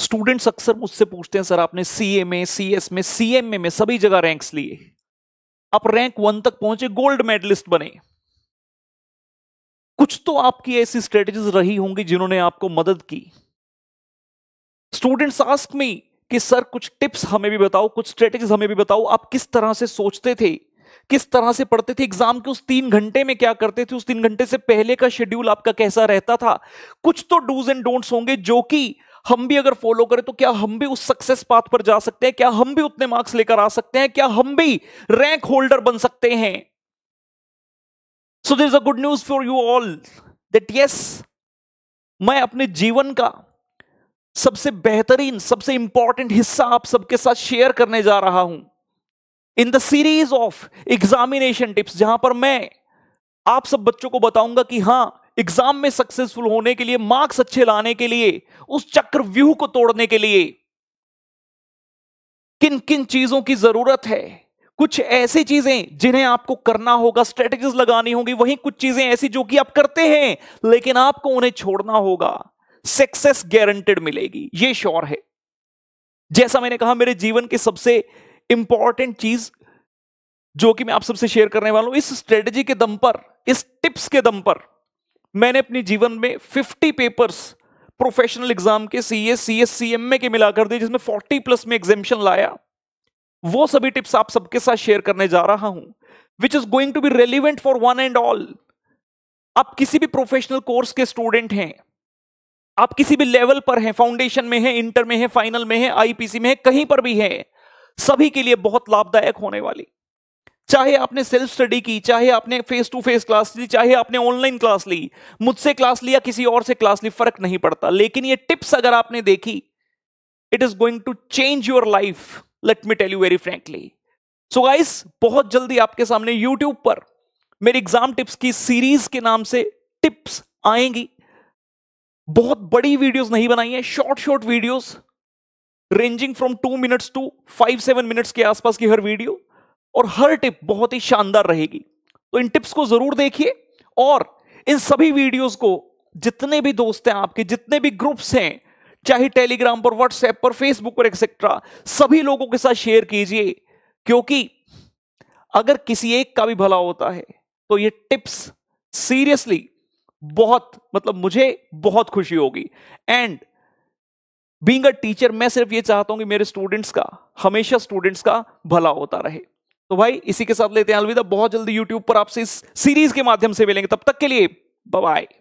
students अक्सर मुझसे पूछते हैं सर आपने सी ए में सी एस में सी एम में सभी जगह रैंक्स लिए आप रैंक वन तक पहुंचे गोल्ड मेडलिस्ट बने कुछ तो आपकी ऐसी स्ट्रेटेजीज रही होंगी जिन्होंने आपको मदद की स्टूडेंट्स आस्क मी कि सर कुछ टिप्स हमें भी बताओ कुछ स्ट्रेटेजीज हमें भी बताओ आप किस तरह से सोचते थे किस तरह से पढ़ते थे एग्जाम के उस तीन घंटे में क्या करते थे उस तीन घंटे से पहले का शेड्यूल आपका कैसा रहता था कुछ तो डूज एंड डोंट्स होंगे जो कि हम भी अगर फॉलो करें तो क्या हम भी उस सक्सेस पाथ पर जा सकते हैं क्या हम भी उतने मार्क्स लेकर आ सकते हैं क्या हम भी रैंक होल्डर बन सकते हैं so this a good news for you all that yes मैं अपने जीवन का सबसे बेहतरीन सबसे इंपॉर्टेंट हिस्सा आप सबके साथ शेयर करने जा रहा हूं in the series of examination tips जहां पर मैं आप सब बच्चों को बताऊंगा कि हां एग्जाम में सक्सेसफुल होने के लिए मार्क्स अच्छे लाने के लिए उस चक्र व्यूह को तोड़ने के लिए किन किन चीजों की जरूरत है कुछ ऐसी चीजें जिन्हें आपको करना होगा स्ट्रेटेजीज लगानी होगी वही कुछ चीजें ऐसी जो कि आप करते हैं लेकिन आपको उन्हें छोड़ना होगा सक्सेस गारंटेड मिलेगी ये श्योर है जैसा मैंने कहा मेरे जीवन की सबसे इंपॉर्टेंट चीज जो कि मैं आप सबसे शेयर करने वाला हूं इस स्ट्रेटेजी के दम पर इस टिप्स के दम पर मैंने अपने जीवन में 50 पेपर्स प्रोफेशनल एग्जाम के C S C S C M A के मिलाकर दिए जिसमें 40 प्लस में एग्जामिशन लाया वो सभी टिप्स आप सबके साथ शेयर करने जा रहा हूं which is going to be relevant for one and all आप किसी भी प्रोफेशनल कोर्स के स्टूडेंट हैं आप किसी भी लेवल पर हैं फाउंडेशन में हैं इंटर में हैं फाइनल में हैं आईपीसी में हैं कहीं पर भी हैं सभी के लिए बहुत लाभदायक होने वाली चाहे आपने सेल्फ स्टडी की चाहे आपने फेस टू फेस क्लास ली चाहे आपने ऑनलाइन क्लास ली मुझसे क्लास लिया किसी और से क्लास ली फर्क नहीं पड़ता लेकिन ये टिप्स अगर आपने देखी it is going to change your life let me tell you very frankly so guys बहुत जल्दी आपके सामने यूट्यूब पर मेरी एग्जाम टिप्स की सीरीज के नाम से टिप्स आएंगी बहुत बड़ी वीडियोस नहीं बनाई है short short videos ranging from two minutes to five seven minutes के आसपास की हर वीडियो और हर टिप बहुत ही शानदार रहेगी तो इन टिप्स को जरूर देखिए और इन सभी वीडियोस को जितने भी दोस्त हैं आपके जितने भी ग्रुप्स हैं चाहे टेलीग्राम पर व्हाट्सएप पर फेसबुक पर एक्सेट्रा सभी लोगों के साथ शेयर कीजिए क्योंकि अगर किसी एक का भी भला होता है तो ये टिप्स सीरियसली बहुत मतलब मुझे बहुत खुशी होगी एंड बींग अ टीचर मैं सिर्फ ये चाहता हूं कि मेरे स्टूडेंट्स का हमेशा स्टूडेंट्स का भला होता रहे तो भाई इसी के साथ लेते हैं अलविदा बहुत जल्दी यूट्यूब पर आपसे इस सीरीज के माध्यम से मिलेंगे तब तक के लिए बाय